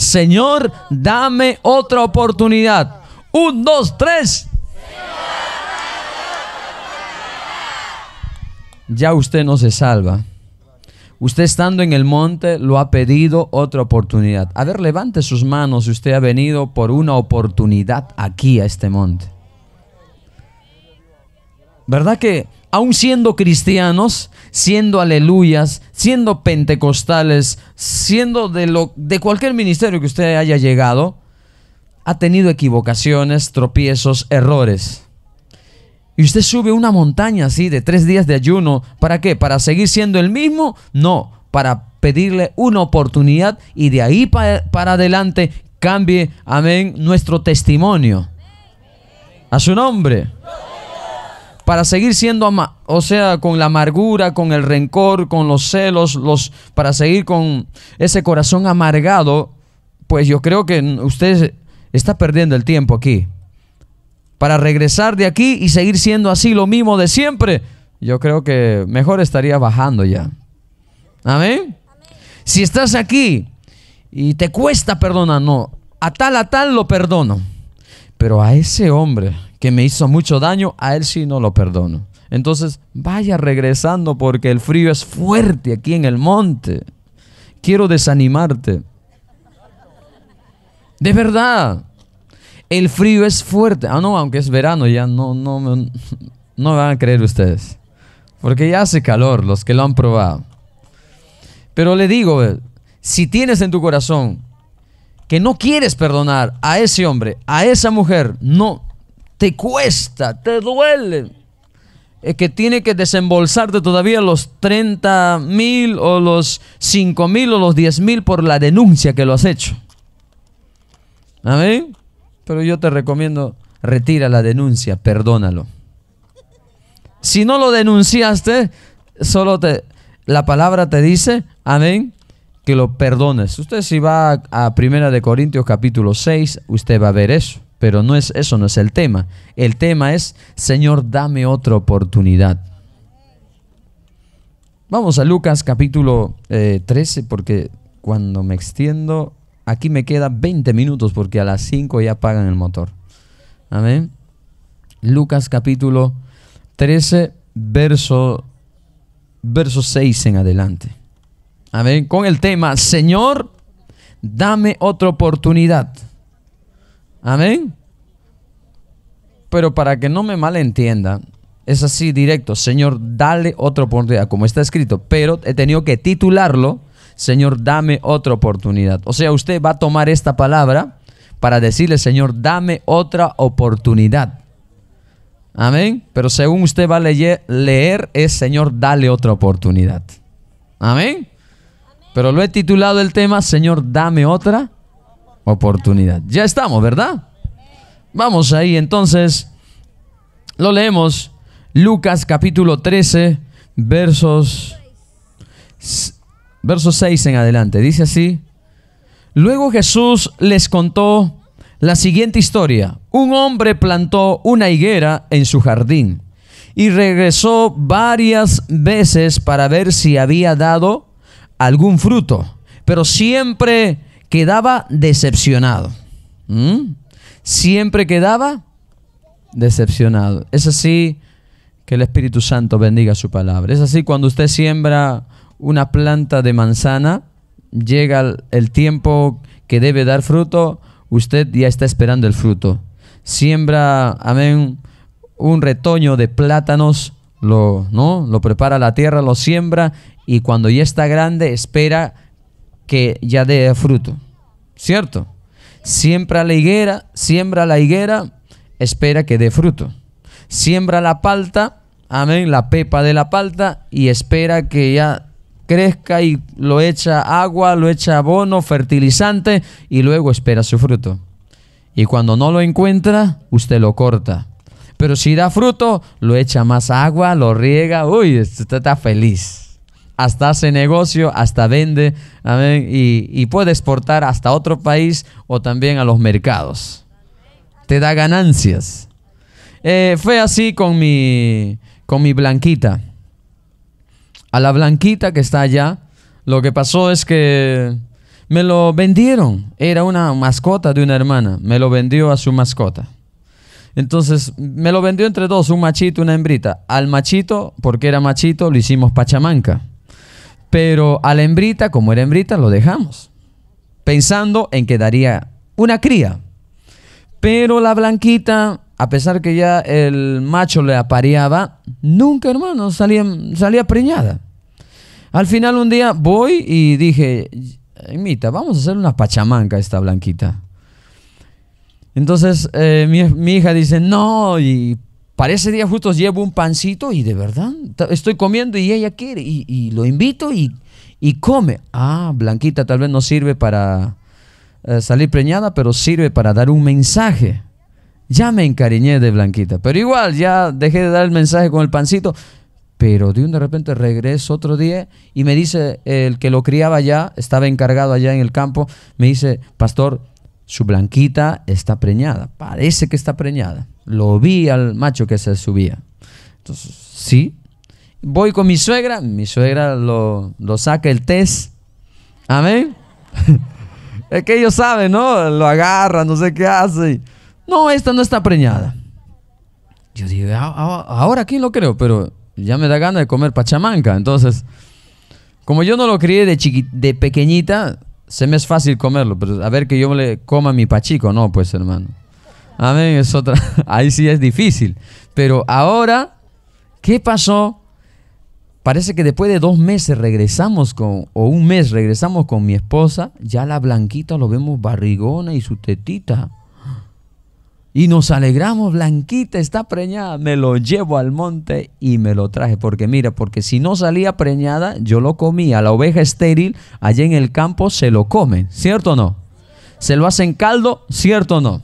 Señor, dame otra oportunidad. Un, dos, tres. Ya usted no se salva. Usted estando en el monte lo ha pedido otra oportunidad. A ver, levante sus manos si usted ha venido por una oportunidad aquí a este monte. ¿Verdad que Aún siendo cristianos, siendo aleluyas, siendo pentecostales, siendo de, lo, de cualquier ministerio que usted haya llegado, ha tenido equivocaciones, tropiezos, errores. Y usted sube una montaña así de tres días de ayuno, ¿para qué? ¿Para seguir siendo el mismo? No, para pedirle una oportunidad y de ahí para, para adelante cambie, amén, nuestro testimonio. A su nombre para seguir siendo, o sea, con la amargura, con el rencor, con los celos, los, para seguir con ese corazón amargado, pues yo creo que usted está perdiendo el tiempo aquí. Para regresar de aquí y seguir siendo así lo mismo de siempre, yo creo que mejor estaría bajando ya. Amén. Si estás aquí y te cuesta perdonar, no, a tal, a tal lo perdono. Pero a ese hombre que me hizo mucho daño, a él sí no lo perdono. Entonces, vaya regresando porque el frío es fuerte aquí en el monte. Quiero desanimarte. De verdad. El frío es fuerte. Ah, no, aunque es verano, ya no, no, no van a creer ustedes. Porque ya hace calor, los que lo han probado. Pero le digo, eh, si tienes en tu corazón que no quieres perdonar a ese hombre, a esa mujer, no, te cuesta, te duele, es que tiene que desembolsarte todavía los 30 mil o los 5 mil o los 10 mil por la denuncia que lo has hecho. Amén. Pero yo te recomiendo, retira la denuncia, perdónalo. Si no lo denunciaste, solo te, la palabra te dice, amén, que lo perdones. Usted si va a, 1 Primera de Corintios capítulo 6, usted va a ver eso. Pero no es, eso no es el tema. El tema es, Señor, dame otra oportunidad. Vamos a Lucas capítulo 13, eh, porque cuando me extiendo, aquí me queda 20 minutos, porque a las 5 ya apagan el motor. Amén. Lucas capítulo 13, verso, verso 6 en adelante. Amén. Con el tema, Señor, dame otra oportunidad. Amén. Pero para que no me malentiendan, es así directo. Señor, dale otra oportunidad, como está escrito. Pero he tenido que titularlo, Señor, dame otra oportunidad. O sea, usted va a tomar esta palabra para decirle, Señor, dame otra oportunidad. Amén. Pero según usted va a leer, leer es, Señor, dale otra oportunidad. Amén. Pero lo he titulado el tema, Señor, dame otra oportunidad. Ya estamos, ¿verdad? Vamos ahí entonces. Lo leemos. Lucas capítulo 13, versos, versos 6 en adelante. Dice así. Luego Jesús les contó la siguiente historia. Un hombre plantó una higuera en su jardín y regresó varias veces para ver si había dado algún fruto, pero siempre quedaba decepcionado. ¿Mm? Siempre quedaba decepcionado. Es así que el Espíritu Santo bendiga su palabra. Es así cuando usted siembra una planta de manzana, llega el tiempo que debe dar fruto, usted ya está esperando el fruto. Siembra, amén, un retoño de plátanos, lo, ¿no? lo prepara la tierra, lo siembra y cuando ya está grande espera que ya dé fruto, ¿cierto? Siembra la higuera, siembra la higuera, espera que dé fruto. Siembra la palta, amén, la pepa de la palta y espera que ya crezca y lo echa agua, lo echa abono, fertilizante y luego espera su fruto. Y cuando no lo encuentra, usted lo corta. Pero si da fruto, lo echa más agua, lo riega, uy, usted está feliz hasta hace negocio, hasta vende, y, puede exportar hasta otro país o también a los mercados. Te da ganancias. Eh, fue así con mi, con mi blanquita. A la blanquita que está allá, lo que pasó es que me lo vendieron. Era una mascota de una hermana. Me lo vendió a su mascota. Entonces, me lo vendió entre dos, un machito, y una hembrita. Al machito, porque era machito, lo hicimos pachamanca. Pero a la hembrita, como era hembrita, lo dejamos, pensando en que daría una cría. Pero la blanquita, a pesar que ya el macho le apareaba, nunca, hermano, salía, salía preñada. Al final un día voy y dije, Mita, vamos a hacer una pachamanca esta blanquita. Entonces eh, mi, hija dice, no, y para ese día justo llevo un pancito y de verdad estoy comiendo y ella quiere y, lo invito y, y, come. Ah, Blanquita tal vez no sirve para eh, salir preñada, pero sirve para dar un mensaje. Ya me encariñé de Blanquita, pero igual ya dejé de dar el mensaje con el pancito. Pero de un de repente regreso otro día y me dice el que lo criaba allá, estaba encargado allá en el campo, me dice, pastor, su Blanquita está preñada, parece que está preñada lo vi al macho que se subía. Entonces, sí. Voy con mi suegra, mi suegra lo, saca el test. Amén. es que ellos saben, ¿no? Lo agarra, no sé qué hace. No, esta no está preñada. Yo digo, ah, ah, ahora quién lo creo, pero ya me da ganas de comer pachamanca. Entonces, como yo no lo crié de, de pequeñita, se me es fácil comerlo, pero a ver que yo le coma mi pachico, no, pues hermano. Amén, es otra. Ahí sí es difícil. Pero ahora, ¿qué pasó? Parece que después de dos meses regresamos con, o un mes regresamos con mi esposa, ya la blanquita lo vemos barrigona y su tetita. Y nos alegramos, Blanquita está preñada. Me lo llevo al monte y me lo traje. Porque mira, porque si no salía preñada, yo lo comía. La oveja estéril allá en el campo se lo comen, ¿cierto o no? Se lo hacen caldo, ¿cierto o no?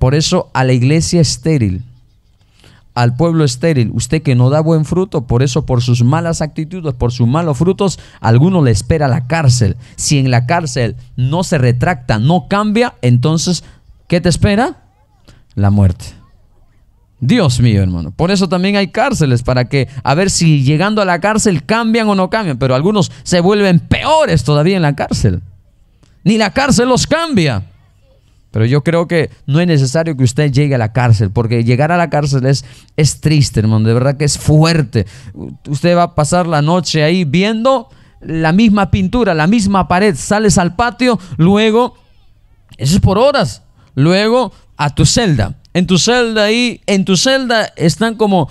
Por eso a la iglesia estéril, al pueblo estéril, usted que no da buen fruto, por eso por sus malas actitudes, por sus malos frutos, alguno le espera la cárcel. Si en la cárcel no se retracta, no cambia, entonces, ¿qué te espera? La muerte. Dios mío, hermano. Por eso también hay cárceles, para que a ver si llegando a la cárcel cambian o no cambian, pero algunos se vuelven peores todavía en la cárcel. Ni la cárcel los cambia. Pero yo creo que no es necesario que usted llegue a la cárcel, porque llegar a la cárcel es, es triste, hermano, de verdad que es fuerte. Usted va a pasar la noche ahí viendo la misma pintura, la misma pared, sales al patio, luego, eso es por horas, luego a tu celda. En tu celda ahí, en tu celda están como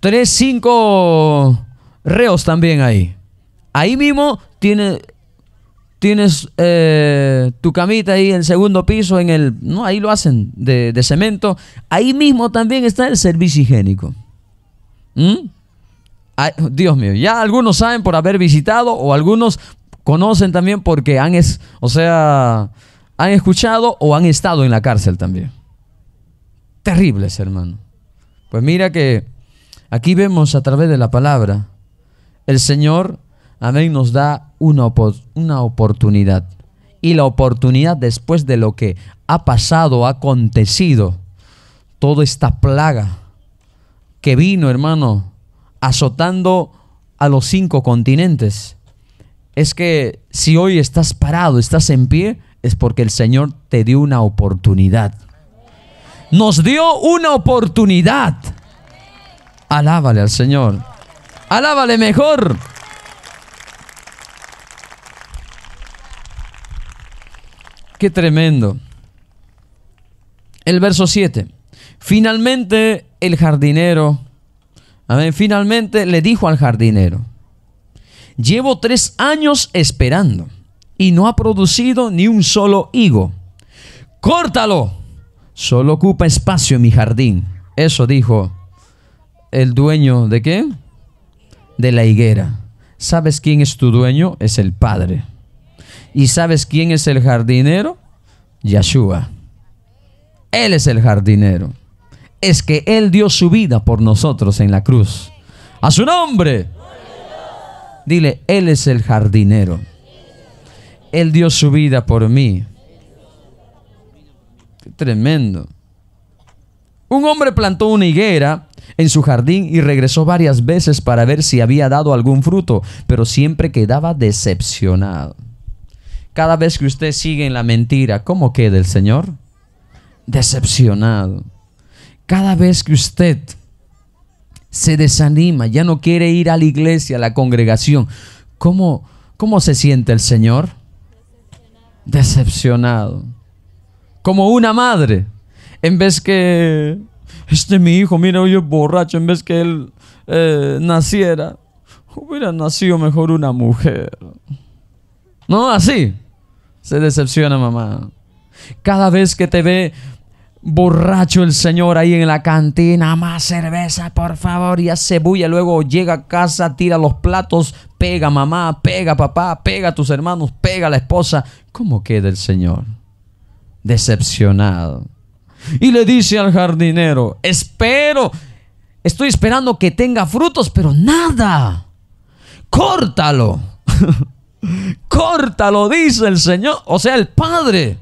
tres, cinco reos también ahí. Ahí mismo tiene tienes eh, tu camita ahí en el segundo piso, en el, no, ahí lo hacen de, cemento. Ahí mismo también está el servicio higiénico. ¿Mm? Dios mío, ya algunos saben por haber visitado o algunos conocen también porque han, es, o sea, han escuchado o han estado en la cárcel también. Terribles, hermano. Pues mira que aquí vemos a través de la palabra, el Señor amén, nos da una, una oportunidad. Y la oportunidad después de lo que ha pasado, ha acontecido, toda esta plaga que vino, hermano, azotando a los cinco continentes. Es que si hoy estás parado, estás en pie, es porque el Señor te dio una oportunidad. Nos dio una oportunidad. Alábale al Señor. Alábale mejor. tremendo. El verso 7. Finalmente el jardinero, finalmente le dijo al jardinero, llevo tres años esperando y no ha producido ni un solo higo. Córtalo, solo ocupa espacio en mi jardín. Eso dijo el dueño de qué? De la higuera. ¿Sabes quién es tu dueño? Es el Padre. ¿Y sabes quién es el jardinero? Yeshua. Él es el jardinero. Es que Él dio su vida por nosotros en la cruz. A su nombre. Dile, Él es el jardinero. Él dio su vida por mí. Qué tremendo. Un hombre plantó una higuera en su jardín y regresó varias veces para ver si había dado algún fruto, pero siempre quedaba decepcionado. Cada vez que usted sigue en la mentira, ¿cómo queda el Señor? Decepcionado. Cada vez que usted se desanima, ya no quiere ir a la iglesia, a la congregación, ¿cómo, cómo se siente el Señor? Decepcionado. Como una madre, en vez que este mi hijo, mira, hoy es borracho, en vez que él eh, naciera, hubiera nacido mejor una mujer. No, así. Se decepciona mamá. Cada vez que te ve borracho el señor ahí en la cantina, más cerveza, por favor, y hace bulla. Luego llega a casa, tira los platos, pega mamá, pega papá, pega a tus hermanos, pega a la esposa. ¿Cómo queda el señor? Decepcionado. Y le dice al jardinero, espero, estoy esperando que tenga frutos, pero nada. Córtalo. corta lo dice el Señor. O sea, el Padre.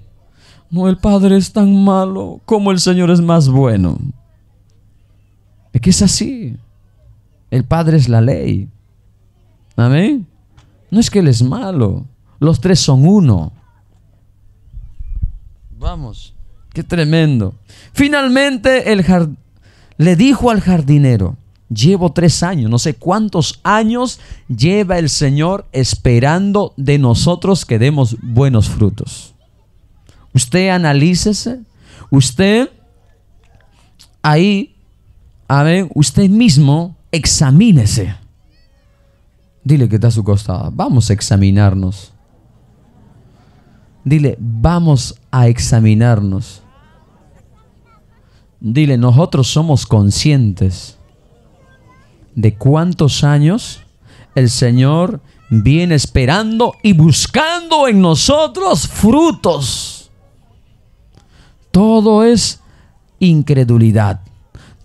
No, el Padre es tan malo como el Señor es más bueno. Es que es así. El Padre es la ley. Amén. No es que Él es malo. Los tres son uno. Vamos. Qué tremendo. Finalmente el le dijo al jardinero, Llevo tres años, no sé cuántos años lleva el Señor esperando de nosotros que demos buenos frutos. Usted analícese, usted ahí, a ver, usted mismo examínese. Dile que está a su costado, vamos a examinarnos. Dile, vamos a examinarnos. Dile, nosotros somos conscientes de cuántos años el Señor viene esperando y buscando en nosotros frutos. Todo es incredulidad,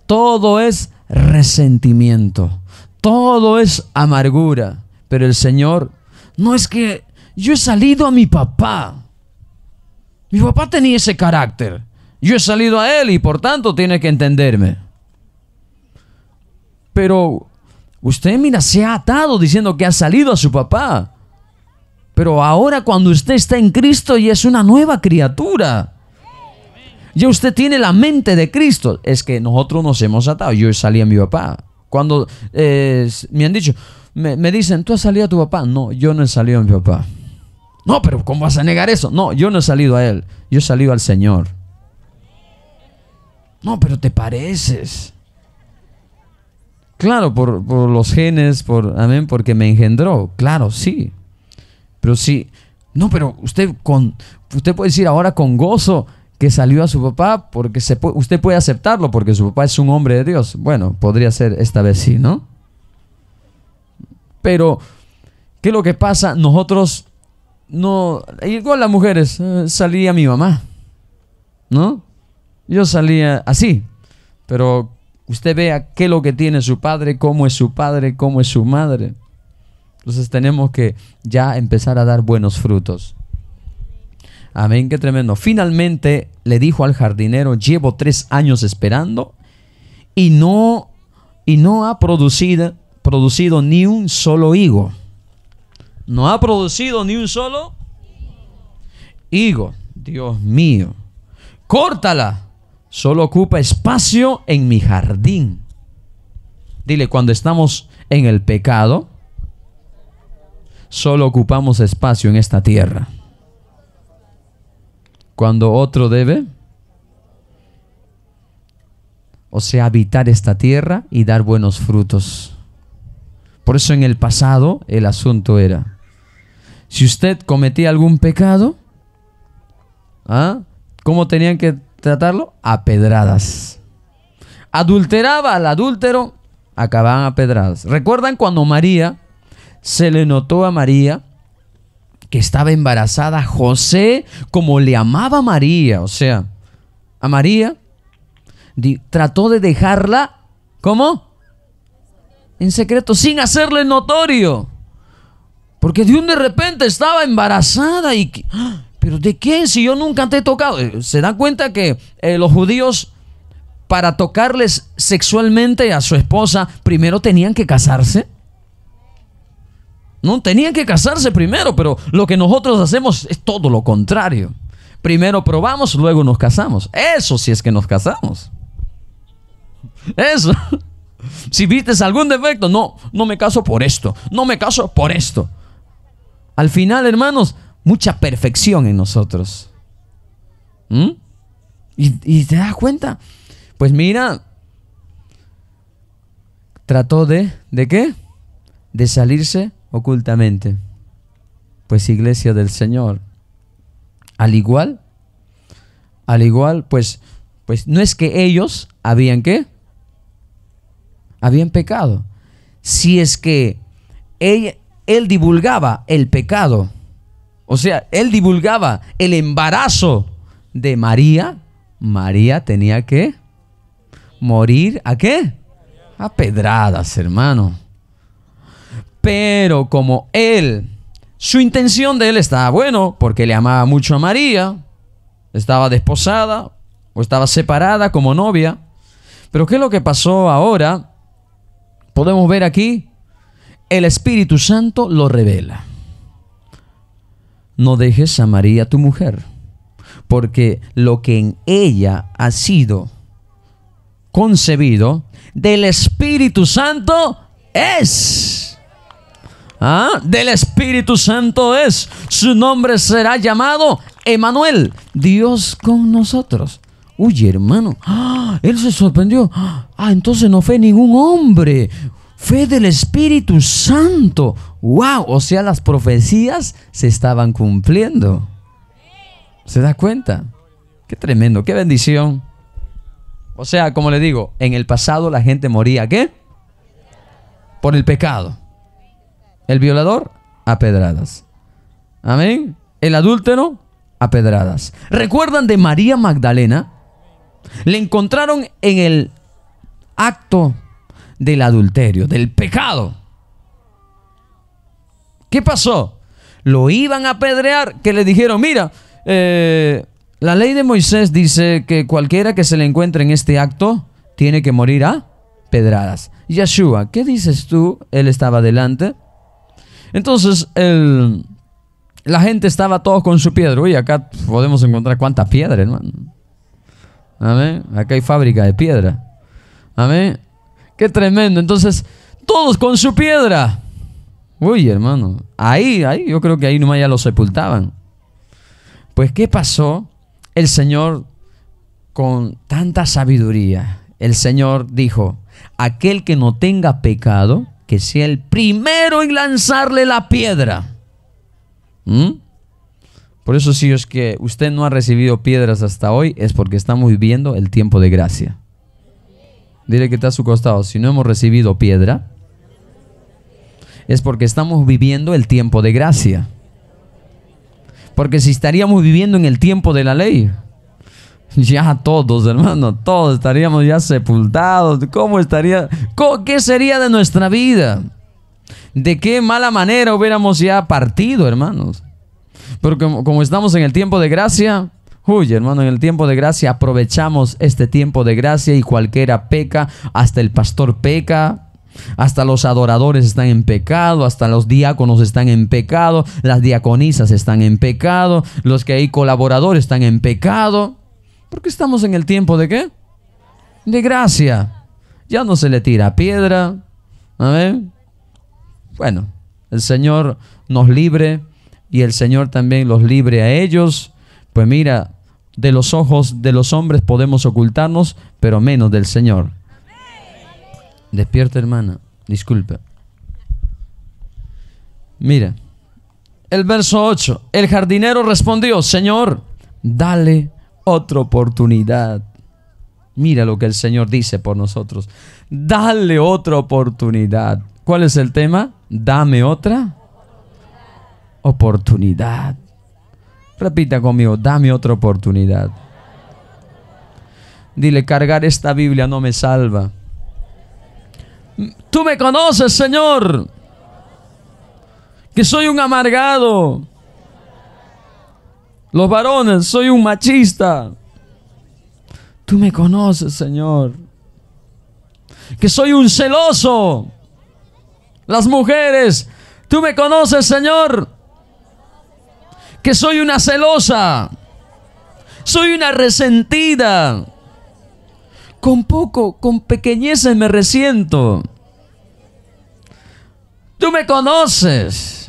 todo es resentimiento, todo es amargura. Pero el Señor, no es que yo he salido a mi papá. Mi papá tenía ese carácter. Yo he salido a él y por tanto tiene que entenderme. Pero usted, mira, se ha atado diciendo que ha salido a su papá. Pero ahora cuando usted está en Cristo y es una nueva criatura. Ya usted tiene la mente de Cristo. Es que nosotros nos hemos atado. Yo salí a mi papá. Cuando eh, me han dicho, me, me, dicen, ¿tú has salido a tu papá? No, yo no he salido a mi papá. No, pero ¿cómo vas a negar eso? No, yo no he salido a él. Yo he salido al Señor. No, pero te pareces. Claro, por, los genes, por, amén, porque me engendró. Claro, sí. Pero sí, no, pero usted, con, usted puede decir ahora con gozo que salió a su papá, porque usted puede aceptarlo, porque su papá es un hombre de Dios. Bueno, podría ser esta vez sí, ¿no? Pero, ¿qué es lo que pasa? Nosotros no. Igual las mujeres, eh, salía mi mamá, ¿no? Yo salía así, pero Usted vea qué es lo que tiene su padre, cómo es su padre, cómo es su madre. Entonces tenemos que ya empezar a dar buenos frutos. Amén, qué tremendo. Finalmente le dijo al jardinero, llevo tres años esperando y no, y no ha producido, producido ni un solo higo. No ha producido ni un solo higo. Dios mío. Córtala solo ocupa espacio en mi jardín. Dile, cuando estamos en el pecado, solo ocupamos espacio en esta tierra. Cuando otro debe, o sea, habitar esta tierra y dar buenos frutos. Por eso en el pasado el asunto era, si usted cometía algún pecado, ¿ah? ¿cómo tenían que tratarlo a pedradas. Adulteraba al adúltero, acababan a pedradas. ¿Recuerdan cuando María se le notó a María que estaba embarazada? José, como le amaba a María, o sea, a María, trató de dejarla, ¿cómo? En secreto, sin hacerle notorio. Porque de un de repente estaba embarazada y... ¡ah! ¿Pero de qué? Si yo nunca te he tocado. Eh, Se dan cuenta que eh, los judíos, para tocarles sexualmente a su esposa, primero tenían que casarse. No, tenían que casarse primero, pero lo que nosotros hacemos es todo lo contrario. Primero probamos, luego nos casamos. Eso si es que nos casamos. Eso. Si vistes algún defecto, no, no me caso por esto, no me caso por esto. Al final, hermanos, mucha perfección en nosotros. ¿Mm? ¿Y, te das cuenta? Pues mira, trató de, ¿de qué? De salirse ocultamente. Pues iglesia del Señor. Al igual, al igual, pues, pues no es que ellos habían qué? Habían pecado. Si es que él, él divulgaba el pecado o sea, él divulgaba el embarazo de María. María tenía que morir a qué? A pedradas, hermano. Pero como él, su intención de él estaba bueno, porque le amaba mucho a María, estaba desposada o estaba separada como novia. Pero ¿qué es lo que pasó ahora? Podemos ver aquí, el Espíritu Santo lo revela no dejes a María tu mujer, porque lo que en ella ha sido concebido del Espíritu Santo es. ¿Ah? Del Espíritu Santo es. Su nombre será llamado Emanuel, Dios con nosotros. Uy, hermano, ¡Ah! él se sorprendió. ¡Ah! ah, entonces no fue ningún hombre, fue del Espíritu Santo wow, o sea, las profecías se estaban cumpliendo. ¿Se da cuenta? Qué tremendo, qué bendición. O sea, como le digo, en el pasado la gente moría, ¿qué? Por el pecado. El violador, a pedradas. Amén. El adúltero, a pedradas. ¿Recuerdan de María Magdalena? Le encontraron en el acto del adulterio, del pecado. ¿Qué pasó? Lo iban a pedrear que le dijeron, mira, eh, la ley de Moisés dice que cualquiera que se le encuentre en este acto tiene que morir a pedradas. Yeshua, ¿qué dices tú? Él estaba delante. Entonces, el, la gente estaba todos con su piedra. Uy, acá podemos encontrar cuántas piedras, hermano. Amén. Acá hay fábrica de piedra. Amén. Qué tremendo. Entonces, todos con su piedra. Uy, hermano. Ahí, ahí, yo creo que ahí nomás ya lo sepultaban. Pues, ¿qué pasó? El Señor, con tanta sabiduría, el Señor dijo, aquel que no tenga pecado, que sea el primero en lanzarle la piedra. ¿Mm? Por eso si es que usted no ha recibido piedras hasta hoy, es porque estamos viviendo el tiempo de gracia. Dile que está a su costado, si no hemos recibido piedra, es porque estamos viviendo el tiempo de gracia. Porque si estaríamos viviendo en el tiempo de la ley, ya todos, hermano, todos estaríamos ya sepultados. ¿Cómo estaría? ¿Qué sería de nuestra vida? ¿De qué mala manera hubiéramos ya partido, hermanos? Pero como, estamos en el tiempo de gracia, Uy, hermano, en el tiempo de gracia aprovechamos este tiempo de gracia y cualquiera peca, hasta el pastor peca, hasta los adoradores están en pecado, hasta los diáconos están en pecado, las diaconisas están en pecado, los que hay colaboradores están en pecado. Porque estamos en el tiempo de qué? De gracia. Ya no se le tira piedra. Amén. Bueno, el Señor nos libre y el Señor también los libre a ellos. Pues mira, de los ojos de los hombres podemos ocultarnos, pero menos del Señor. Despierta, hermana. Disculpa. Mira, el verso 8. El jardinero respondió, Señor, dale otra oportunidad. Mira lo que el Señor dice por nosotros. Dale otra oportunidad. ¿Cuál es el tema? Dame otra oportunidad. Repita conmigo, dame otra oportunidad. Dile, cargar esta Biblia no me salva. Tú me conoces, Señor. Que soy un amargado. Los varones, soy un machista. Tú me conoces, Señor. Que soy un celoso. Las mujeres, tú me conoces, Señor. Que soy una celosa. Soy una resentida. Con poco, con pequeñeces me resiento. Tú me conoces.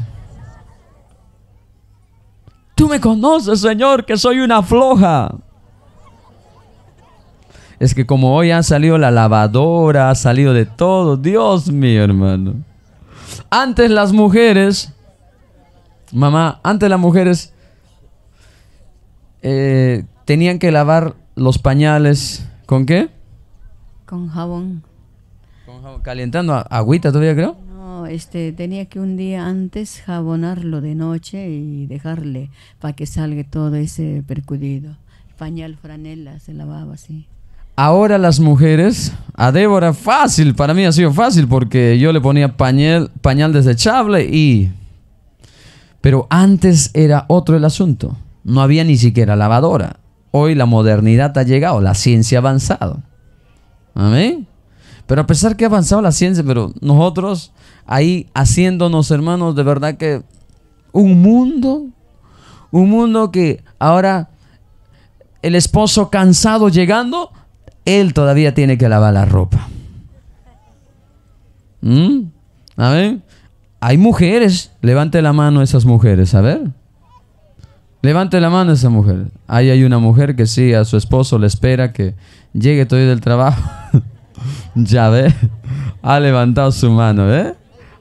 Tú me conoces, Señor, que soy una floja. Es que como hoy han salido la lavadora, ha salido de todo. Dios mío, hermano. Antes las mujeres, mamá, antes las mujeres eh, tenían que lavar los pañales. ¿Con qué? Con jabón. Con jabón. Calentando agüita todavía, creo. Este, tenía que un día antes jabonarlo de noche y dejarle para que salga todo ese percudido. Pañal, franela, se lavaba así. Ahora las mujeres, a Débora fácil, para mí ha sido fácil porque yo le ponía pañal, pañal desechable y... Pero antes era otro el asunto. No había ni siquiera lavadora. Hoy la modernidad ha llegado, la ciencia ha avanzado. ¿Amén? Pero a pesar que ha avanzado la ciencia, pero nosotros ahí haciéndonos, hermanos, de verdad que un mundo, un mundo que ahora el esposo cansado llegando, él todavía tiene que lavar la ropa. ¿Mm? hay mujeres, levante la mano esas mujeres, a ver. Levante la mano esa mujer. Ahí hay una mujer que sí, a su esposo le espera que llegue todavía del trabajo. ya ve, ha levantado su mano, ¿eh?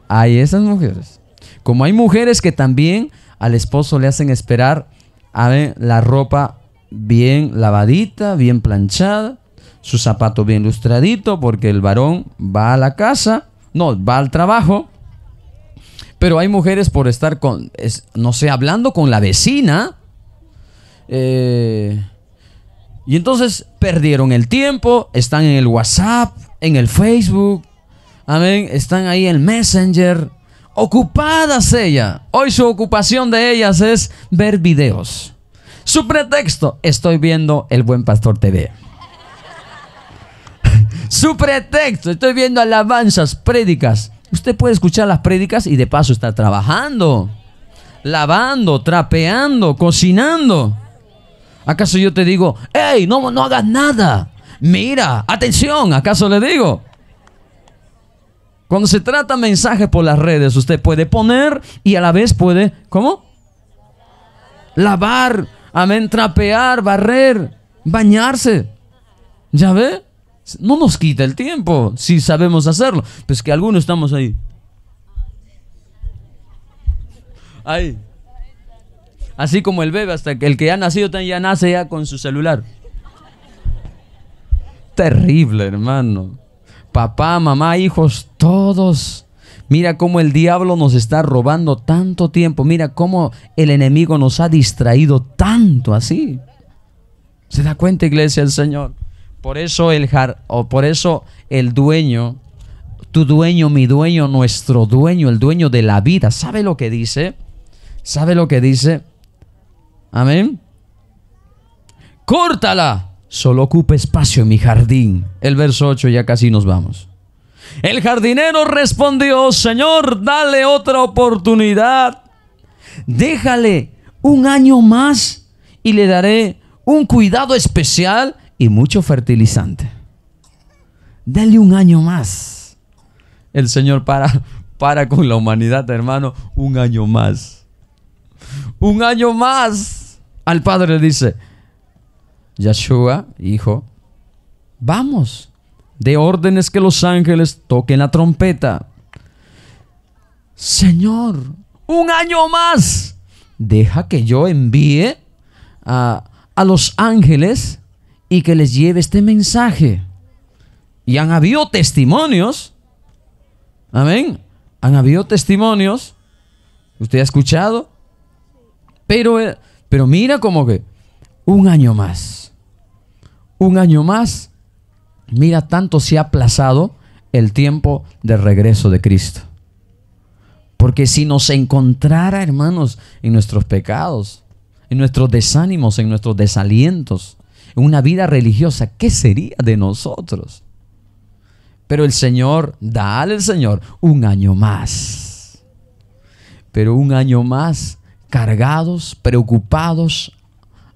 hay esas mujeres. Como hay mujeres que también al esposo le hacen esperar a ver, la ropa bien lavadita, bien planchada, su zapato bien lustradito, porque el varón va a la casa, no, va al trabajo. Pero hay mujeres por estar con, no sé, hablando con la vecina. Eh, y entonces perdieron el tiempo, están en el WhatsApp, en el Facebook, Amén. Están ahí el Messenger. Ocupadas ella. Hoy su ocupación de ellas es ver videos. Su pretexto, estoy viendo El Buen Pastor TV. su pretexto, estoy viendo alabanzas, prédicas. Usted puede escuchar las prédicas y de paso está trabajando, lavando, trapeando, cocinando. ¿Acaso yo te digo, hey, no, no hagas nada? Mira, atención, ¿acaso le digo? Cuando se trata mensaje por las redes, usted puede poner y a la vez puede, ¿cómo? Lavar, amén, trapear, barrer, bañarse. ¿Ya ve? No nos quita el tiempo si sabemos hacerlo. Pues que algunos estamos ahí. Ahí. Así como el bebé, hasta que el que ya ha nacido ya nace ya con su celular. Terrible, hermano papá, mamá, hijos, todos. Mira cómo el diablo nos está robando tanto tiempo. Mira cómo el enemigo nos ha distraído tanto así. ¿Se da cuenta, iglesia, el Señor? Por eso el, o por eso el dueño, tu dueño, mi dueño, nuestro dueño, el dueño de la vida, ¿sabe lo que dice? ¿Sabe lo que dice? Amén. Córtala solo ocupa espacio en mi jardín. El verso 8 ya casi nos vamos. El jardinero respondió, Señor, dale otra oportunidad. Déjale un año más y le daré un cuidado especial y mucho fertilizante. Dale un año más. El Señor para, para con la humanidad, hermano, un año más. Un año más. Al Padre le dice, Yeshua, hijo, vamos, de órdenes que los ángeles toquen la trompeta. Señor, un año más, deja que yo envíe a, a los ángeles y que les lleve este mensaje. Y han habido testimonios, amén, han habido testimonios, usted ha escuchado, pero, eh, pero mira como que un año más. Un año más. Mira, tanto se ha aplazado el tiempo de regreso de Cristo. Porque si nos encontrara, hermanos, en nuestros pecados, en nuestros desánimos, en nuestros desalientos, en una vida religiosa, ¿qué sería de nosotros? Pero el Señor, dale al Señor un año más. Pero un año más cargados, preocupados,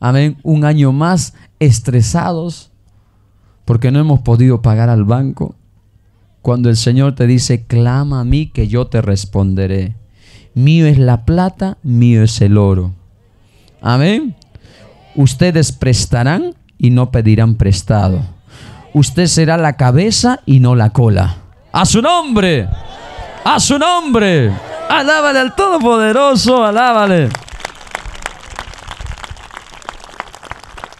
amén, un año más estresados porque no hemos podido pagar al banco. Cuando el Señor te dice, clama a mí que yo te responderé. Mío es la plata, mío es el oro. Amén. Ustedes prestarán y no pedirán prestado. Usted será la cabeza y no la cola. A su nombre. A su nombre. Alábale al Todopoderoso. Alábale.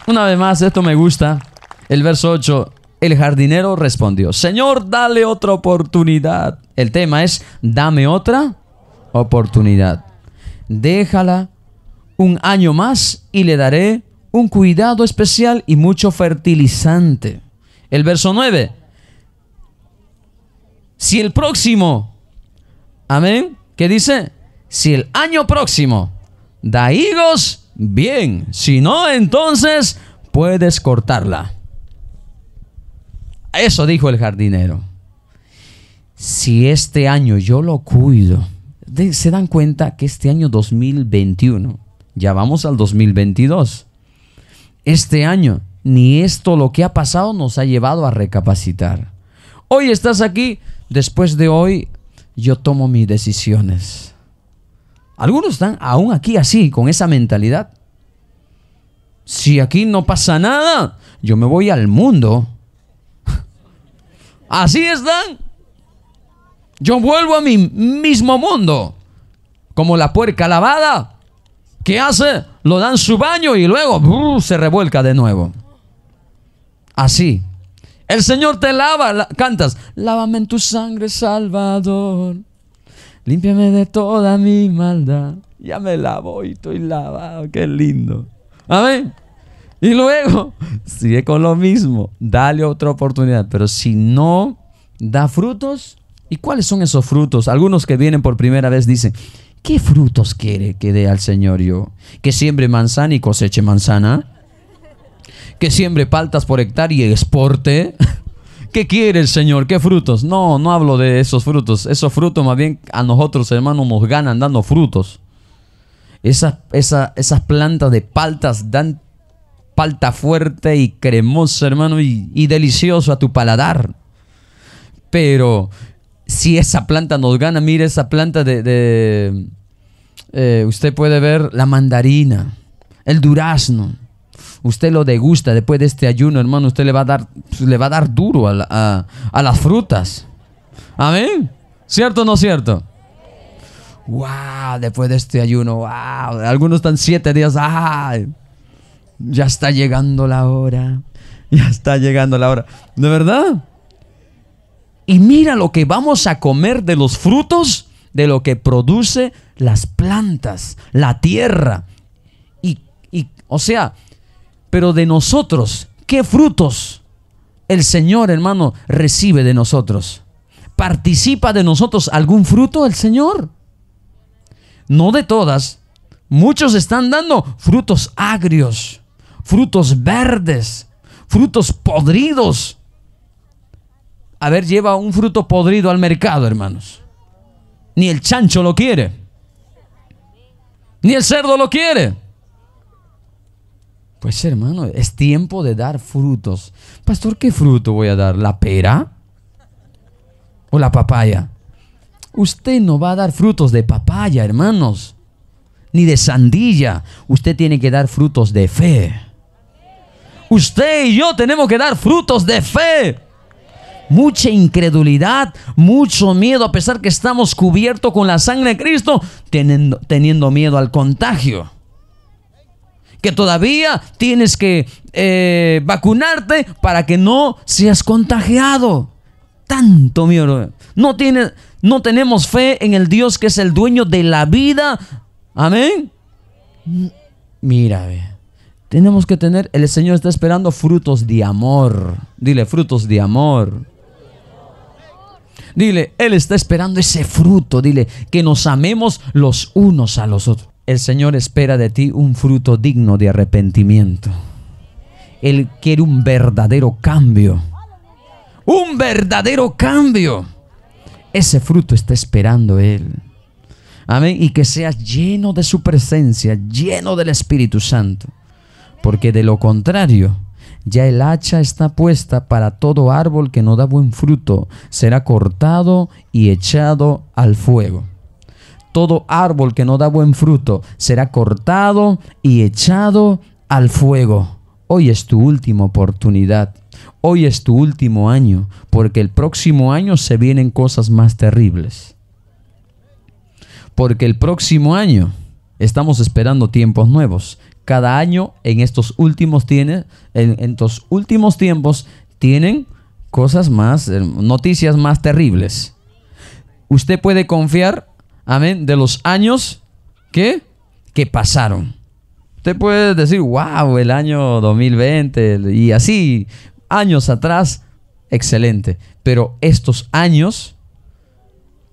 Una vez más, esto me gusta. El verso 8. El jardinero respondió, Señor, dale otra oportunidad. El tema es, dame otra oportunidad. Déjala un año más y le daré un cuidado especial y mucho fertilizante. El verso 9. Si el próximo, amén, ¿qué dice? Si el año próximo da higos, bien. Si no, entonces puedes cortarla. Eso dijo el jardinero. Si este año yo lo cuido, se dan cuenta que este año 2021, ya vamos al 2022, este año ni esto lo que ha pasado nos ha llevado a recapacitar. Hoy estás aquí, después de hoy yo tomo mis decisiones algunos están aún aquí así, con esa mentalidad. Si aquí no pasa nada, yo me voy al mundo. Así están. Yo vuelvo a mi mismo mundo. Como la puerca lavada. ¿Qué hace? Lo dan su baño y luego uh, se revuelca de nuevo. Así. El Señor te lava, cantas, lávame en tu sangre, Salvador. Límpiame de toda mi maldad. Ya me lavo y estoy lavado. Qué lindo. Amén. Y luego sigue con lo mismo. Dale otra oportunidad. Pero si no da frutos, ¿y cuáles son esos frutos? Algunos que vienen por primera vez dicen, ¿qué frutos quiere que dé al Señor yo? Que siembre manzana y coseche manzana. Que siembre paltas por hectárea y exporte. ¿Qué quiere el Señor? ¿Qué frutos? No, no hablo de esos frutos. Esos frutos más bien a nosotros, hermanos, nos ganan dando frutos. Esas, esas plantas de paltas dan palta fuerte y cremosa, hermano, y, delicioso a tu paladar. Pero si esa planta nos gana, mire esa planta de... Eh, usted puede ver la mandarina, el durazno, usted lo degusta después de este ayuno, hermano, usted le va a dar, le va a dar duro a, a las frutas. Amén. ¿Cierto o no cierto? ¡Wow! Después de este ayuno, ¡wow! Algunos están siete días, ¡ah! Ya está llegando la hora. Ya está llegando la hora. ¿De verdad? Y mira lo que vamos a comer de los frutos de lo que produce las plantas, la tierra. Y, y o sea, pero de nosotros, ¿qué frutos el Señor, hermano, recibe de nosotros? ¿Participa de nosotros algún fruto el Señor? No de todas. Muchos están dando frutos agrios, frutos verdes, frutos podridos. A ver, lleva un fruto podrido al mercado, hermanos. Ni el chancho lo quiere. Ni el cerdo lo quiere. Pues hermano, es tiempo de dar frutos. Pastor, ¿qué fruto voy a dar? ¿La pera? ¿O la papaya? Usted no va a dar frutos de papaya, hermanos, ni de sandilla. Usted tiene que dar frutos de fe. Usted y yo tenemos que dar frutos de fe mucha incredulidad, mucho miedo, a pesar que estamos cubiertos con la sangre de Cristo, teniendo, teniendo miedo al contagio que todavía tienes que eh, vacunarte para que no seas contagiado. Tanto, mi No, tiene, no tenemos fe en el Dios que es el dueño de la vida. Amén. Mira, Tenemos que tener, el Señor está esperando frutos de amor. Dile, frutos de amor. Dile, Él está esperando ese fruto. Dile, que nos amemos los unos a los otros el Señor espera de ti un fruto digno de arrepentimiento. Él quiere un verdadero cambio. Un verdadero cambio. Ese fruto está esperando Él. Amén. Y que seas lleno de su presencia, lleno del Espíritu Santo. Porque de lo contrario, ya el hacha está puesta para todo árbol que no da buen fruto. Será cortado y echado al fuego todo árbol que no da buen fruto será cortado y echado al fuego. Hoy es tu última oportunidad. Hoy es tu último año, porque el próximo año se vienen cosas más terribles. Porque el próximo año estamos esperando tiempos nuevos. Cada año en estos últimos, últimos tiempos tienen cosas más, eh, noticias más terribles. Usted puede confiar amén, de los años que, que pasaron. Usted puede decir, wow, el año 2020 y así, años atrás, excelente. Pero estos años,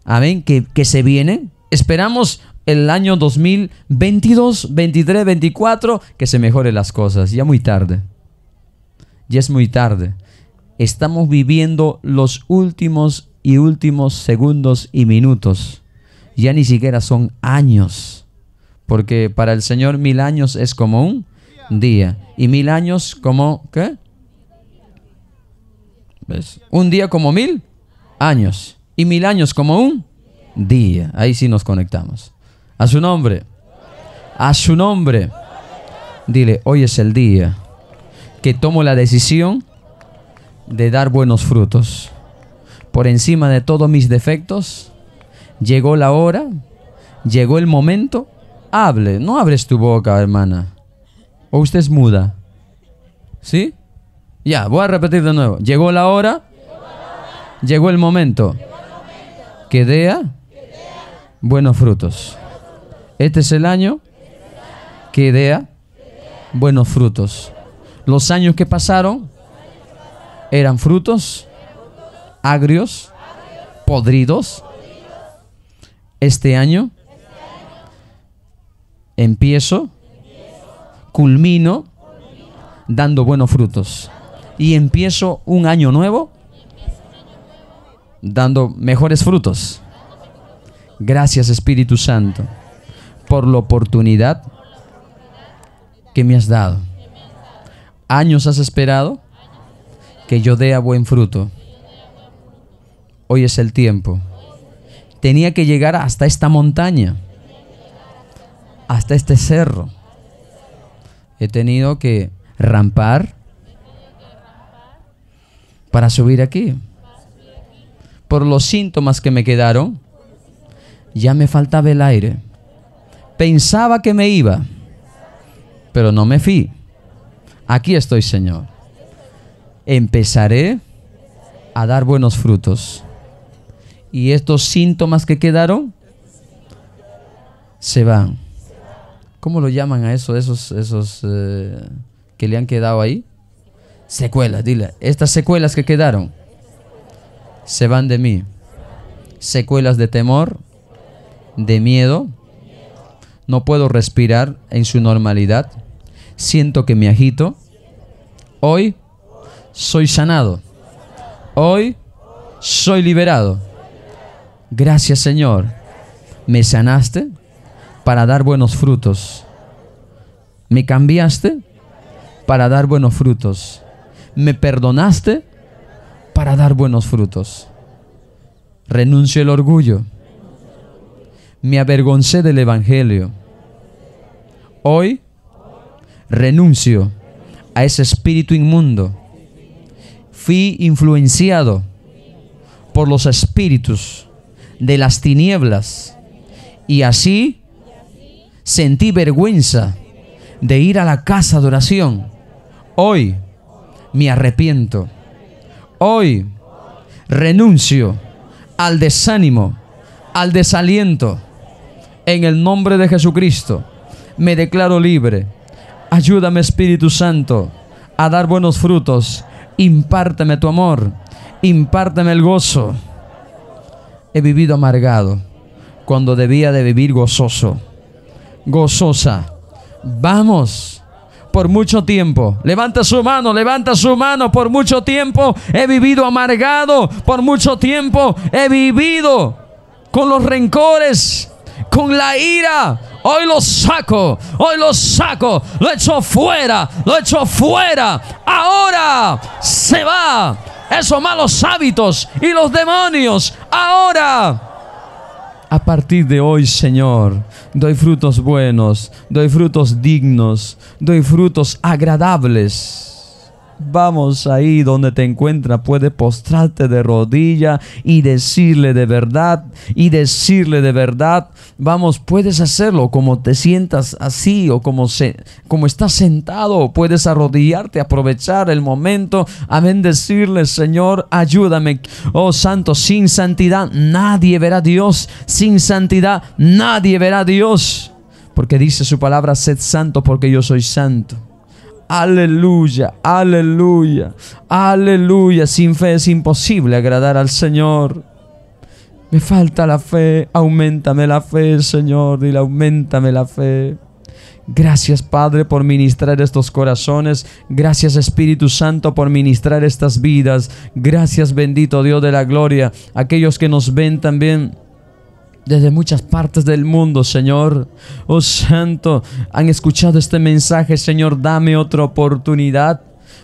amén, que, que se vienen, esperamos el año 2022, 23, 24, que se mejoren las cosas. Ya muy tarde. Ya es muy tarde. Estamos viviendo los últimos y últimos segundos y minutos ya ni siquiera son años, porque para el Señor mil años es como un día y mil años como, ¿qué? Un día como mil años y mil años como un día. Ahí sí nos conectamos. A su nombre. A su nombre. Dile, hoy es el día que tomo la decisión de dar buenos frutos. Por encima de todos mis defectos, Llegó la hora, llegó el momento. Hable, no abres tu boca, hermana. ¿O usted es muda? ¿Sí? Ya, voy a repetir de nuevo. Llegó la hora, llegó el momento. Que dea buenos frutos. Este es el año que dea buenos frutos. Los años que pasaron eran frutos agrios, podridos, este año empiezo, culmino dando buenos frutos. Y empiezo un año nuevo dando mejores frutos. Gracias Espíritu Santo por la oportunidad que me has dado. Años has esperado que yo dé buen fruto. Hoy es el tiempo tenía que llegar hasta esta montaña, hasta este cerro. He tenido que rampar para subir aquí. Por los síntomas que me quedaron, ya me faltaba el aire. Pensaba que me iba, pero no me fui. Aquí estoy, Señor. Empezaré a dar buenos frutos y estos síntomas que quedaron se van. ¿Cómo lo llaman a eso, esos, esos eh, que le han quedado ahí? Secuelas, dile. Estas secuelas que quedaron se van de mí. Secuelas de temor, de miedo. No puedo respirar en su normalidad. Siento que me agito. Hoy soy sanado. Hoy soy liberado. Gracias Señor, me sanaste para dar buenos frutos. Me cambiaste para dar buenos frutos. Me perdonaste para dar buenos frutos. Renuncio el orgullo. Me avergoncé del Evangelio. Hoy renuncio a ese espíritu inmundo. Fui influenciado por los espíritus de las tinieblas. Y así sentí vergüenza de ir a la casa de oración. Hoy me arrepiento. Hoy renuncio al desánimo, al desaliento. En el nombre de Jesucristo me declaro libre. Ayúdame Espíritu Santo a dar buenos frutos. Impárteme tu amor. Impárteme el gozo he vivido amargado cuando debía de vivir gozoso, gozosa. Vamos, por mucho tiempo. Levanta su mano, levanta su mano. Por mucho tiempo he vivido amargado, por mucho tiempo he vivido con los rencores, con la ira. Hoy lo saco, hoy lo saco, lo echo fuera, lo echo fuera. Ahora se va, esos malos hábitos y los demonios. Ahora, a partir de hoy, Señor, doy frutos buenos, doy frutos dignos, doy frutos agradables. Vamos ahí donde te encuentras, puede postrarte de rodilla y decirle de verdad, y decirle de verdad, Vamos, puedes hacerlo como te sientas así o como, como estás sentado. Puedes arrodillarte, aprovechar el momento. a bendecirle, Señor, ayúdame. Oh Santo, sin santidad nadie verá a Dios. Sin santidad nadie verá a Dios. Porque dice su palabra, sed santo porque yo soy santo. Aleluya, aleluya, aleluya. Sin fe es imposible agradar al Señor. Me falta la fe, aumentame la fe, Señor, dile, aumentame la fe. Gracias Padre por ministrar estos corazones. Gracias Espíritu Santo por ministrar estas vidas. Gracias bendito Dios de la gloria. Aquellos que nos ven también desde muchas partes del mundo, Señor. Oh Santo, han escuchado este mensaje, Señor, dame otra oportunidad.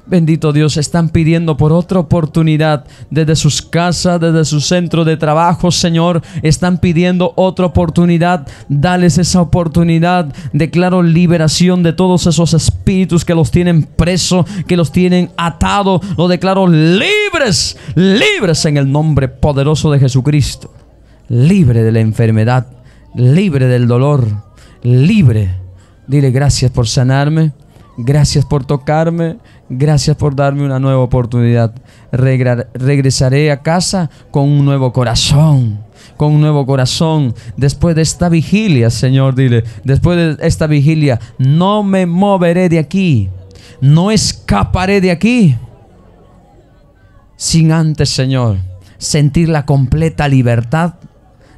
Bendito Dios, están pidiendo por otra oportunidad desde sus casas, desde su centro de trabajo, Señor. Están pidiendo otra oportunidad. Dales esa oportunidad. Declaro liberación de todos esos espíritus que los tienen presos, que los tienen atados. Los declaro libres, libres en el nombre poderoso de Jesucristo. Libre de la enfermedad, libre del dolor, libre. Dile gracias por sanarme. Gracias por tocarme, gracias por darme una nueva oportunidad. regresaré a casa con un nuevo corazón, con un nuevo corazón. Después de esta vigilia, Señor, dile, después de esta vigilia, no me moveré de aquí, no escaparé de aquí, sin antes, Señor, sentir la completa libertad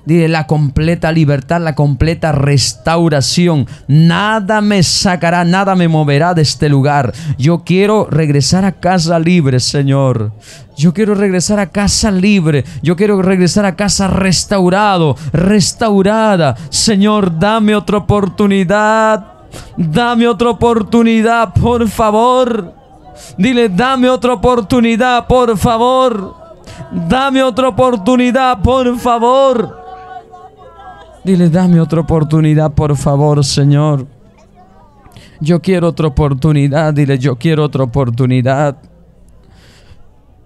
Dile la completa libertad, la completa restauración. Nada me sacará, nada me moverá de este lugar. Yo quiero regresar a casa libre, Señor. Yo quiero regresar a casa libre. Yo quiero regresar a casa restaurado, restaurada. Señor, dame otra oportunidad. Dame otra oportunidad, por favor. Dile, dame otra oportunidad, por favor. Dame otra oportunidad, por favor. Dile, dame otra oportunidad, por favor, Señor. Yo quiero otra oportunidad. Dile, yo quiero otra oportunidad.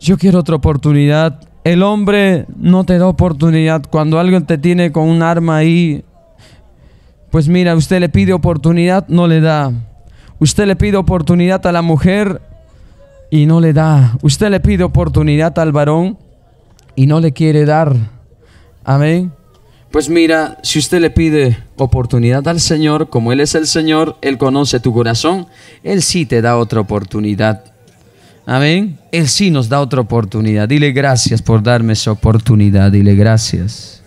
Yo quiero otra oportunidad. El hombre no te da oportunidad. Cuando alguien te tiene con un arma ahí, pues mira, usted le pide oportunidad, no le da. Usted le pide oportunidad a la mujer y no le da. Usted le pide oportunidad al varón y no le quiere dar. Amén. Pues mira, si usted le pide oportunidad al Señor, como Él es el Señor, Él conoce tu corazón, Él sí te da otra oportunidad. Amén. Él sí nos da otra oportunidad. Dile gracias por darme esa oportunidad. Dile gracias.